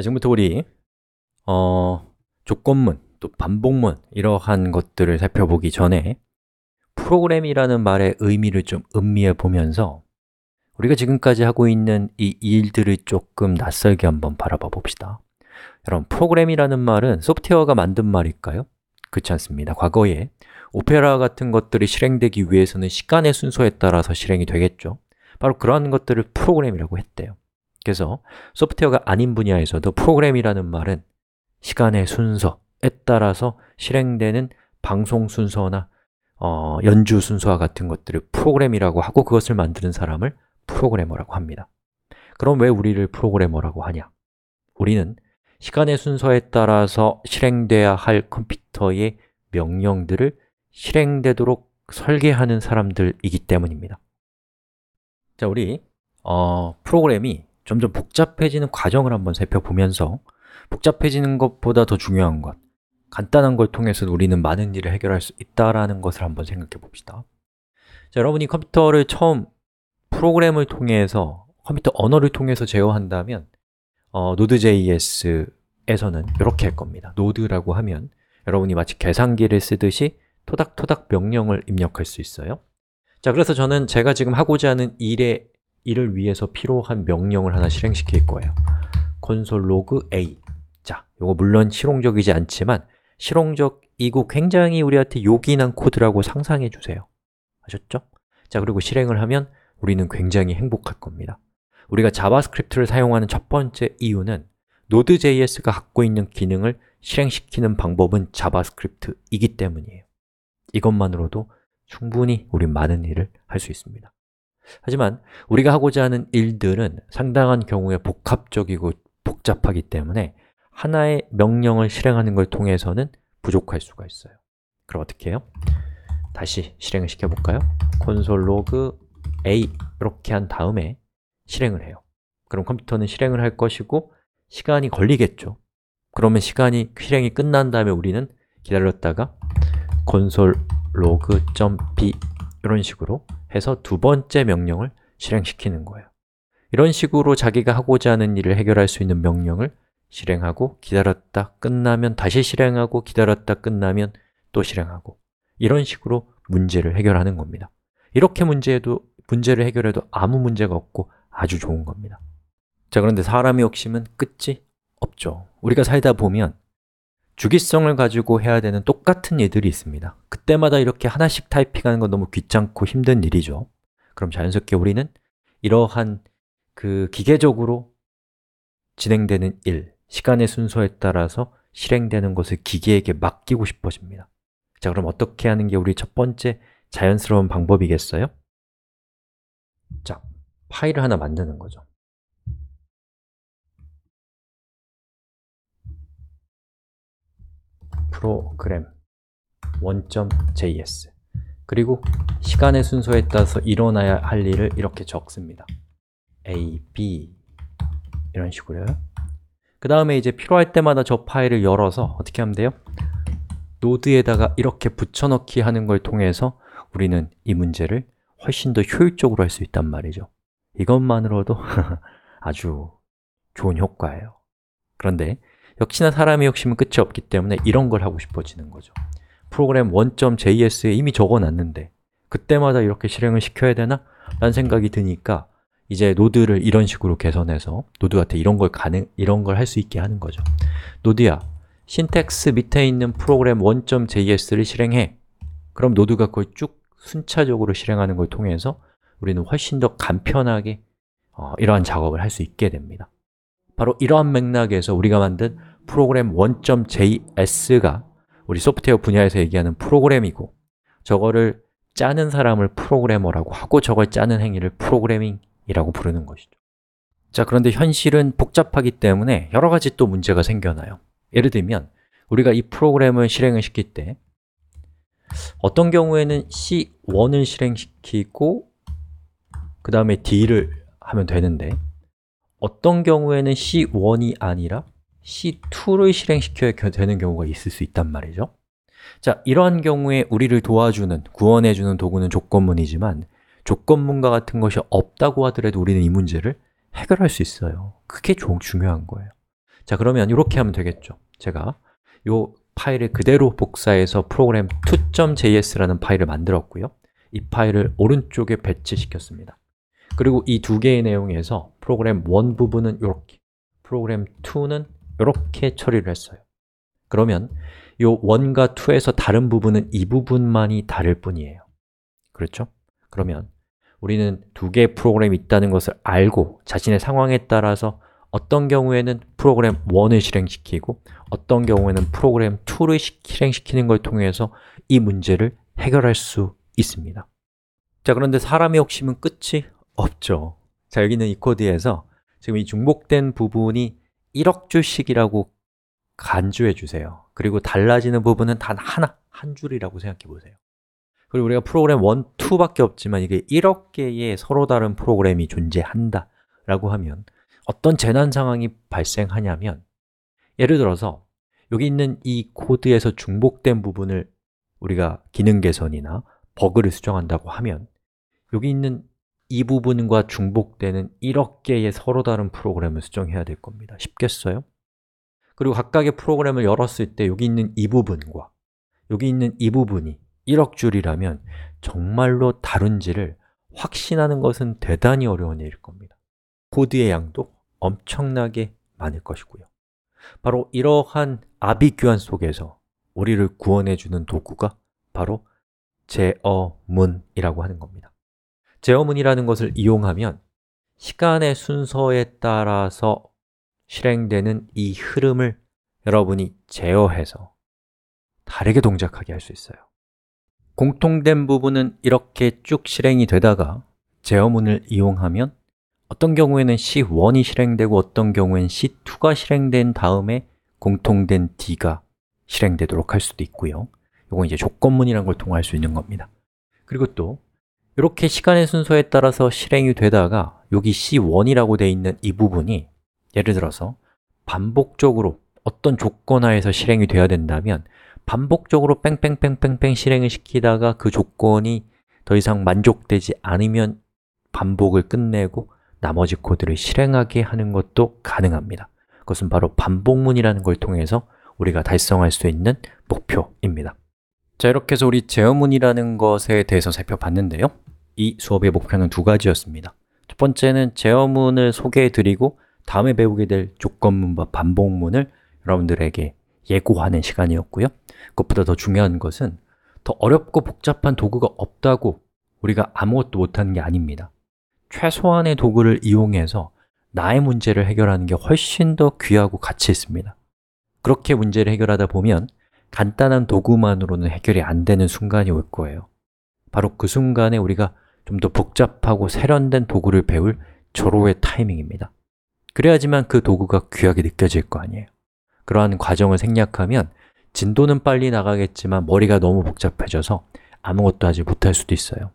자, 지금부터 우리 어, 조건문, 또 반복문 이러한 것들을 살펴보기 전에 프로그램이라는 말의 의미를 좀 음미해 보면서 우리가 지금까지 하고 있는 이 일들을 조금 낯설게 한번 바라봐 봅시다 여러분, 프로그램이라는 말은 소프트웨어가 만든 말일까요? 그렇지 않습니다 과거에 오페라 같은 것들이 실행되기 위해서는 시간의 순서에 따라서 실행이 되겠죠 바로 그러한 것들을 프로그램이라고 했대요 그래서 소프트웨어가 아닌 분야에서도 프로그램이라는 말은 시간의 순서에 따라서 실행되는 방송 순서나 어, 연주 순서와 같은 것들을 프로그램이라고 하고 그것을 만드는 사람을 프로그래머라고 합니다. 그럼 왜 우리를 프로그래머라고 하냐? 우리는 시간의 순서에 따라서 실행돼야 할 컴퓨터의 명령들을 실행되도록 설계하는 사람들이기 때문입니다. 자, 우리 어, 프로그램이 점점 복잡해지는 과정을 한번 살펴보면서 복잡해지는 것보다 더 중요한 것, 간단한 걸 통해서 우리는 많은 일을 해결할 수 있다라는 것을 한번 생각해 봅시다. 자, 여러분이 컴퓨터를 처음 프로그램을 통해서 컴퓨터 언어를 통해서 제어한다면 어, Node.js에서는 이렇게 할 겁니다. Node라고 하면 여러분이 마치 계산기를 쓰듯이 토닥토닥 명령을 입력할 수 있어요. 자, 그래서 저는 제가 지금 하고자 하는 일에 이를 위해서 필요한 명령을 하나 실행시킬 거예요 console log a 자, 이거 물론 실용적이지 않지만 실용적이고 굉장히 우리한테 요긴한 코드라고 상상해 주세요 아셨죠? 자, 그리고 실행을 하면 우리는 굉장히 행복할 겁니다 우리가 자바스크립트를 사용하는 첫 번째 이유는 Node.js가 갖고 있는 기능을 실행시키는 방법은 자바스크립트이기 때문이에요 이것만으로도 충분히 우리 많은 일을 할 수 있습니다 하지만 우리가 하고자 하는 일들은 상당한 경우에 복합적이고 복잡하기 때문에 하나의 명령을 실행하는 걸 통해서는 부족할 수가 있어요 그럼 어떻게 해요? 다시 실행을 시켜볼까요? 콘솔 로그 a 이렇게 한 다음에 실행을 해요 그럼 컴퓨터는 실행을 할 것이고 시간이 걸리겠죠 그러면 시간이 실행이 끝난 다음에 우리는 기다렸다가 console log.b 이런 식으로 해서 두 번째 명령을 실행시키는 거예요 이런 식으로 자기가 하고자 하는 일을 해결할 수 있는 명령을 실행하고 기다렸다 끝나면 다시 실행하고 기다렸다 끝나면 또 실행하고 이런 식으로 문제를 해결하는 겁니다 이렇게 문제도 문제를 해결해도 아무 문제가 없고 아주 좋은 겁니다 자, 그런데 사람의 욕심은 끝이 없죠 우리가 살다 보면 주기성을 가지고 해야 되는 똑같은 일들이 있습니다 그때마다 이렇게 하나씩 타이핑하는 건 너무 귀찮고 힘든 일이죠 그럼 자연스럽게 우리는 이러한 그 기계적으로 진행되는 일, 시간의 순서에 따라서 실행되는 것을 기계에게 맡기고 싶어집니다 자, 그럼 어떻게 하는 게 우리 첫 번째 자연스러운 방법이겠어요? 자, 파일을 하나 만드는 거죠 프로그램 1 j s 그리고 시간의 순서에 따라서 일어나야 할 일을 이렇게 적습니다 a, b 이런 식으로요 그 다음에 이제 필요할 때마다 저 파일을 열어서 어떻게 하면 돼요? 노드에다가 이렇게 붙여넣기 하는 걸 통해서 우리는 이 문제를 훨씬 더 효율적으로 할 수 있단 말이죠 이것만으로도 아주 좋은 효과예요 그런데 역시나 사람의 욕심은 끝이 없기 때문에 이런 걸 하고 싶어지는 거죠 프로그램 1.js에 이미 적어놨는데 그때마다 이렇게 실행을 시켜야 되나? 라는 생각이 드니까 이제 노드를 이런 식으로 개선해서 노드한테 이런 걸 가능 이런 걸 할 수 있게 하는 거죠. 노드야, 신텍스 밑에 있는 프로그램 1.js를 실행해. 그럼 노드가 그걸 쭉 순차적으로 실행하는 걸 통해서 우리는 훨씬 더 간편하게 어, 이러한 작업을 할 수 있게 됩니다. 바로 이러한 맥락에서 우리가 만든 프로그램 1.js가 우리 소프트웨어 분야에서 얘기하는 프로그램이고 저거를 짜는 사람을 프로그래머라고 하고 저걸 짜는 행위를 프로그래밍이라고 부르는 것이죠 자, 그런데 현실은 복잡하기 때문에 여러 가지 또 문제가 생겨나요 예를 들면 우리가 이 프로그램을 실행을 시킬 때 어떤 경우에는 C1을 실행시키고 그 다음에 D를 하면 되는데 어떤 경우에는 C1이 아니라 C2를 실행시켜야 되는 경우가 있을 수 있단 말이죠 자, 이러한 경우에 우리를 도와주는, 구원해주는 도구는 조건문이지만 조건문과 같은 것이 없다고 하더라도 우리는 이 문제를 해결할 수 있어요 그게 좀 중요한 거예요 자, 그러면 이렇게 하면 되겠죠 제가 이 파일을 그대로 복사해서 프로그램 2.js라는 파일을 만들었고요 이 파일을 오른쪽에 배치시켰습니다 그리고 이 두 개의 내용에서 프로그램 1 부분은 이렇게 프로그램 2는 이렇게 처리를 했어요 그러면 이 1과 2에서 다른 부분은 이 부분만이 다를 뿐이에요 그렇죠? 그러면 우리는 두 개의 프로그램이 있다는 것을 알고 자신의 상황에 따라서 어떤 경우에는 프로그램 1을 실행시키고 어떤 경우에는 프로그램 2를 실행시키는 걸 통해서 이 문제를 해결할 수 있습니다 자, 그런데 사람의 욕심은 끝이 없죠 자, 여기 있는 이 코드에서 지금 이 중복된 부분이 1억 주씩이라고 간주해 주세요. 그리고 달라지는 부분은 단 하나, 한 줄이라고 생각해 보세요. 그리고 우리가 프로그램 1, 2밖에 없지만 이게 1억 개의 서로 다른 프로그램이 존재한다라고 하면 어떤 재난 상황이 발생하냐면 예를 들어서 여기 있는 이 코드에서 중복된 부분을 우리가 기능 개선이나 버그를 수정한다고 하면 여기 있는 이 부분과 중복되는 1억 개의 서로 다른 프로그램을 수정해야 될 겁니다 쉽겠어요? 그리고 각각의 프로그램을 열었을 때 여기 있는 이 부분과 여기 있는 이 부분이 1억 줄이라면 정말로 다른지를 확신하는 것은 대단히 어려운 일일 겁니다 코드의 양도 엄청나게 많을 것이고요 바로 이러한 아비규환 속에서 우리를 구원해주는 도구가 바로 제어문이라고 하는 겁니다 제어문이라는 것을 이용하면 시간의 순서에 따라서 실행되는 이 흐름을 여러분이 제어해서 다르게 동작하게 할 수 있어요 공통된 부분은 이렇게 쭉 실행이 되다가 제어문을 이용하면 어떤 경우에는 C1이 실행되고 어떤 경우에는 C2가 실행된 다음에 공통된 D가 실행되도록 할 수도 있고요 이건 이제 조건문이라는 걸 통할 수 있는 겁니다 그리고 또 이렇게 시간의 순서에 따라서 실행이 되다가 여기 C1이라고 되어 있는 이 부분이 예를 들어서 반복적으로 어떤 조건 하에서 실행이 돼야 된다면 반복적으로 뺑뺑뺑뺑뺑 실행을 시키다가 그 조건이 더 이상 만족되지 않으면 반복을 끝내고 나머지 코드를 실행하게 하는 것도 가능합니다 그것은 바로 반복문이라는 걸 통해서 우리가 달성할 수 있는 목표입니다 자, 이렇게 해서 우리 제어문이라는 것에 대해서 살펴봤는데요 이 수업의 목표는 두 가지였습니다. 첫 번째는 제어문을 소개해드리고 다음에 배우게 될 조건문과 반복문을 여러분들에게 예고하는 시간이었고요. 그것보다 더 중요한 것은 더 어렵고 복잡한 도구가 없다고 우리가 아무것도 못하는 게 아닙니다. 최소한의 도구를 이용해서 나의 문제를 해결하는 게 훨씬 더 귀하고 가치 있습니다. 그렇게 문제를 해결하다 보면 간단한 도구만으로는 해결이 안 되는 순간이 올 거예요. 바로 그 순간에 우리가 좀더 복잡하고 세련된 도구를 배울 절호의 타이밍입니다. 그래야지만 그 도구가 귀하게 느껴질 거 아니에요. 그러한 과정을 생략하면 진도는 빨리 나가겠지만 머리가 너무 복잡해져서 아무것도 하지 못할 수도 있어요.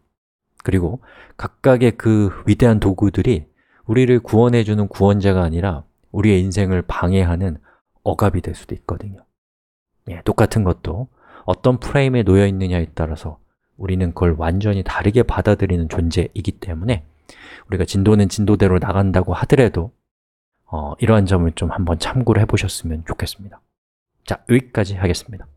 그리고 각각의 그 위대한 도구들이 우리를 구원해주는 구원자가 아니라 우리의 인생을 방해하는 억압이 될 수도 있거든요. 예, 똑같은 것도 어떤 프레임에 놓여 있느냐에 따라서 우리는 그걸 완전히 다르게 받아들이는 존재이기 때문에 우리가 진도는 진도대로 나간다고 하더라도 어, 이러한 점을 좀 한번 참고를 해보셨으면 좋겠습니다 자, 여기까지 하겠습니다